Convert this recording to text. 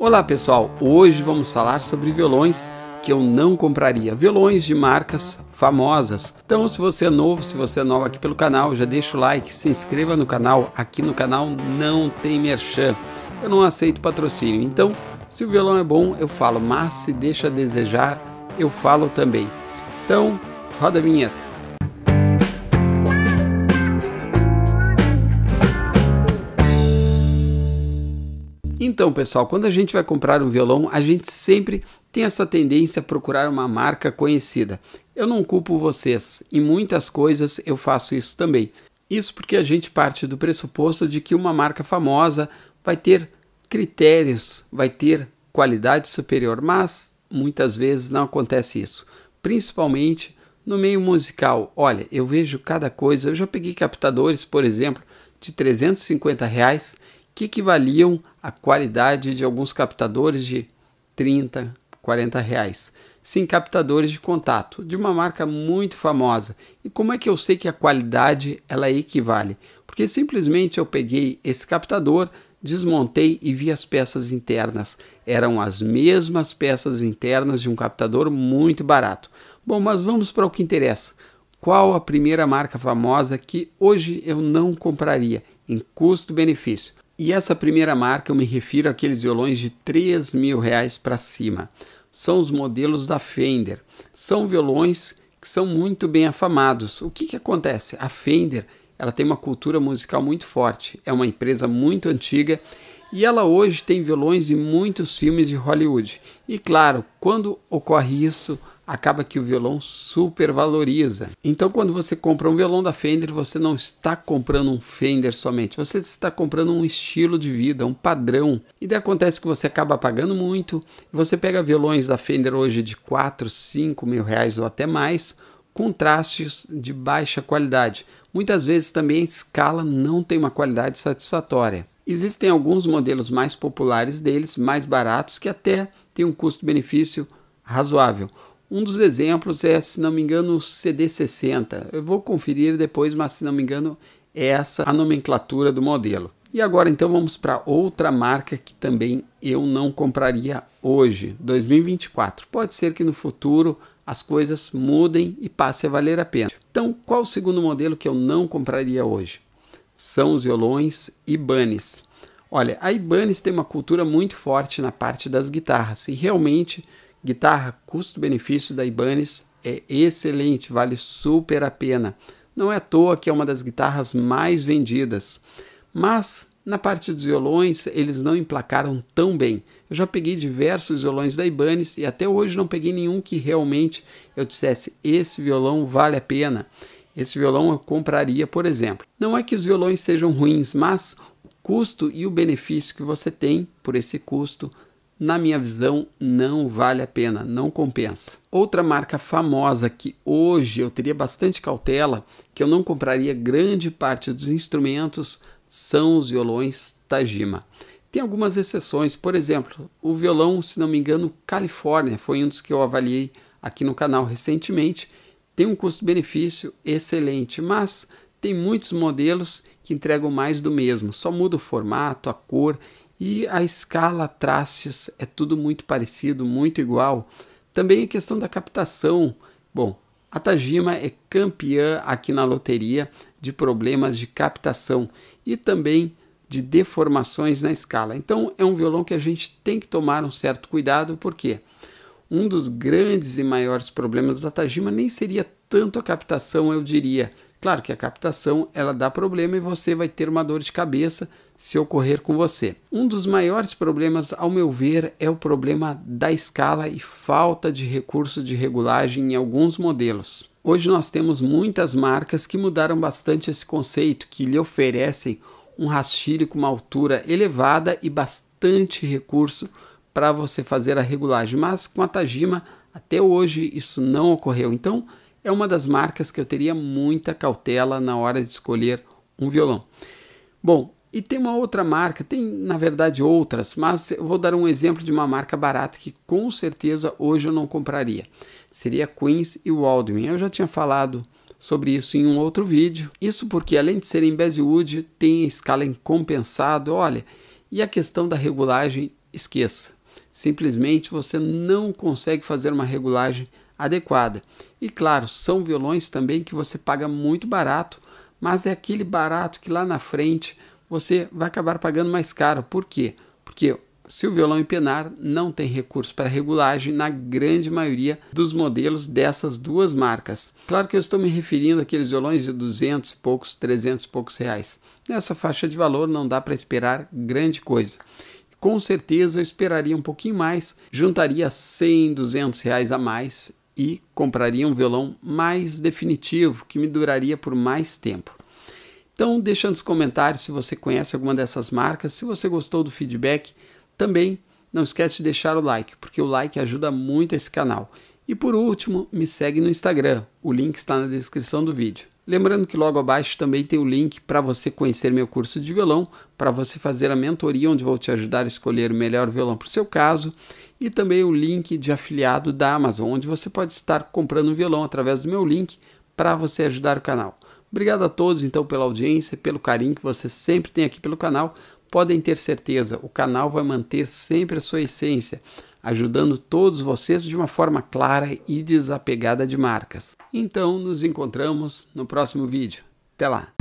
Olá pessoal, hoje vamos falar sobre violões que eu não compraria, violões de marcas famosas. Então, se você é novo, se você é novo aqui pelo canal, já deixa o like, se inscreva no canal. Aqui no canal não tem merchan, eu não aceito patrocínio. Então, se o violão é bom, eu falo, mas se deixa a desejar, eu falo também. Então, roda a vinheta. Então, pessoal, quando a gente vai comprar um violão, a gente sempre tem essa tendência a procurar uma marca conhecida. Eu não culpo vocês, em muitas coisas eu faço isso também. Isso porque a gente parte do pressuposto de que uma marca famosa vai ter critérios, vai ter qualidade superior, mas muitas vezes não acontece isso, principalmente no meio musical. Olha, eu vejo cada coisa, eu já peguei captadores, por exemplo, de 350 reais que equivaliam à qualidade de alguns captadores de 30, 40 reais. Sim, captadores de contato, de uma marca muito famosa. E como é que eu sei que a qualidade ela equivale? Porque simplesmente eu peguei esse captador, desmontei e vi as peças internas. Eram as mesmas peças internas de um captador muito barato. Bom, mas vamos para o que interessa. Qual a primeira marca famosa que hoje eu não compraria em custo-benefício? E essa primeira marca eu me refiro àqueles violões de 3 mil reais para cima. São os modelos da Fender. São violões que são muito bem afamados. O que, que acontece? A Fender ela tem uma cultura musical muito forte. É uma empresa muito antiga e ela hoje tem violões em muitos filmes de Hollywood. E claro, quando ocorre isso, acaba que o violão supervaloriza. Então, quando você compra um violão da Fender, você não está comprando um Fender somente, você está comprando um estilo de vida, um padrão. E daí acontece que você acaba pagando muito, você pega violões da Fender hoje de 4, 5 mil reais ou até mais, contrastes de baixa qualidade. Muitas vezes também a escala não tem uma qualidade satisfatória. Existem alguns modelos mais populares deles, mais baratos, que até têm um custo-benefício razoável. Um dos exemplos é, se não me engano, o CD60. Eu vou conferir depois, mas se não me engano, é essa a nomenclatura do modelo. E agora então vamos para outra marca que também eu não compraria hoje, 2024. Pode ser que no futuro as coisas mudem e passe a valer a pena. Então, qual o segundo modelo que eu não compraria hoje? São os violões Ibanez. Olha, a Ibanez tem uma cultura muito forte na parte das guitarras e realmente Guitarra custo-benefício da Ibanez é excelente, vale super a pena. Não é à toa que é uma das guitarras mais vendidas. Mas na parte dos violões, eles não emplacaram tão bem. Eu já peguei diversos violões da Ibanez e até hoje não peguei nenhum que realmente eu dissesse esse violão vale a pena. Esse violão eu compraria, por exemplo. Não é que os violões sejam ruins, mas o custo e o benefício que você tem por esse custo na minha visão, não vale a pena, não compensa. Outra marca famosa que hoje eu teria bastante cautela, que eu não compraria grande parte dos instrumentos, são os violões Tajima. Tem algumas exceções, por exemplo, o violão, se não me engano, Califórnia, foi um dos que eu avaliei aqui no canal recentemente. Tem um custo-benefício excelente, mas tem muitos modelos que entregam mais do mesmo, só muda o formato, a cor e a escala trastes é tudo muito parecido, muito igual. Também a questão da captação. Bom, a Tajima é campeã aqui na loteria de problemas de captação e também de deformações na escala. Então é um violão que a gente tem que tomar um certo cuidado, porque um dos grandes e maiores problemas da Tajima nem seria tanto a captação, eu diria, Claro que a captação ela dá problema e você vai ter uma dor de cabeça se ocorrer com você. Um dos maiores problemas, ao meu ver, é o problema da escala e falta de recurso de regulagem em alguns modelos. Hoje nós temos muitas marcas que mudaram bastante esse conceito, que lhe oferecem um rastilho com uma altura elevada e bastante recurso para você fazer a regulagem, mas com a Tajima até hoje isso não ocorreu. Então, é uma das marcas que eu teria muita cautela na hora de escolher um violão. Bom, e tem uma outra marca, tem na verdade outras, mas eu vou dar um exemplo de uma marca barata que com certeza hoje eu não compraria. Seria Queens e Waldwin. Eu já tinha falado sobre isso em um outro vídeo. Isso porque além de serem Basewood, tem a escala em compensado, olha, e a questão da regulagem, esqueça. Simplesmente você não consegue fazer uma regulagem adequada. E claro, são violões também que você paga muito barato, mas é aquele barato que lá na frente você vai acabar pagando mais caro. Por quê? Porque se o violão empenar, não tem recurso para regulagem na grande maioria dos modelos dessas duas marcas. Claro que eu estou me referindo àqueles violões de 200 e poucos, 300 e poucos reais. Nessa faixa de valor não dá para esperar grande coisa. Com certeza eu esperaria um pouquinho mais, juntaria 100, 200 reais a mais e compraria um violão mais definitivo, que me duraria por mais tempo. Então, deixa nos comentários se você conhece alguma dessas marcas, se você gostou do feedback, também não esquece de deixar o like, porque o like ajuda muito esse canal. E por último, me segue no Instagram, o link está na descrição do vídeo. Lembrando que logo abaixo também tem o link para você conhecer meu curso de violão, para você fazer a mentoria, onde vou te ajudar a escolher o melhor violão para o seu caso, e também o link de afiliado da Amazon, onde você pode estar comprando um violão através do meu link para você ajudar o canal. Obrigado a todos então pela audiência, pelo carinho que você sempre tem aqui pelo canal. Podem ter certeza, o canal vai manter sempre a sua essência ajudando todos vocês de uma forma clara e desapegada de marcas. Então, nos encontramos no próximo vídeo. Até lá!